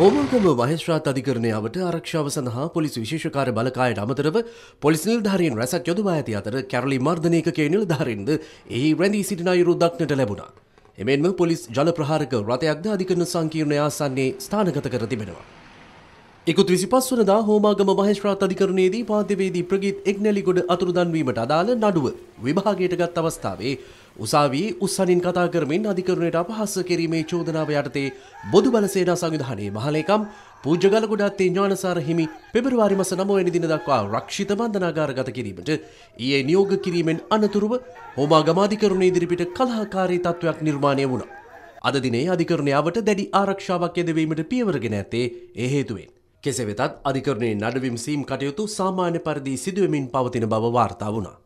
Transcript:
හෝමන්කම මහේශ්‍රාත් අධිකරණයාවට ආරක්ෂාව සඳහා පොලිසි විශේෂකාර බලකායට අමතරව පොලිස් නිල්ධාරීන් රැසක් යොදවා ඇති අතර කැරලි මර්ධනයකගේ නිලධාරින්ද එහි රැඳී සිටින අයුරු දක්නට ලැබුණා. එමෙන්ම පොලිස් ජල ප්‍රහාරක රථයක්ද අධිකරණ සංකීර්ණ ආසන්නේ ස්ථානගත කර තිබෙනවා. ඉකුත් විසිපස්වනදා හෝමාගම මහේශ්‍රාත් අධිකරණයේදී පාධ්‍යවේදී ප්‍රගීත් එක්නැලිගොඩ අතුරුදන්වීමට අදාළ නඩුව විභාගයට ගත් අවස්ථාවේ උසාවී උස්සනින් කතා කරමින් අධිකරණයට අපහස්ස කිරීමේ චෝදනාව යටතේ බොදු බලසේනා සංවිධානයේ මහලේකම් පූජ්‍යගල ගොඩාත්තේ ඥානසාර හිමි පෙබරවාරි මස 9 වෙනි දින දක්වා රක්ෂිත බන්ධනාගාරගත කිරීමට ඊයේ නියෝග කිරීමෙන් අනතුරුව හෝමාගම අධිකරණයේ ඉදිරිපිට කලහකාරී තත්වයක් නිර්මාණය වුණා. අද දිනේ අධිකරණයාවට දැඩි ආරක්ෂාවක් යෙදවීමට පියවර ගෙන ඇත්තේ ඒ හේතුවෙන්. කෙසේ වෙතත් අධිකරණයේ නඩවිම්සීම් කටයුතු සාමාන්‍ය පරිදි සිදුවමින් පවතින බව වාර්තා වුණා.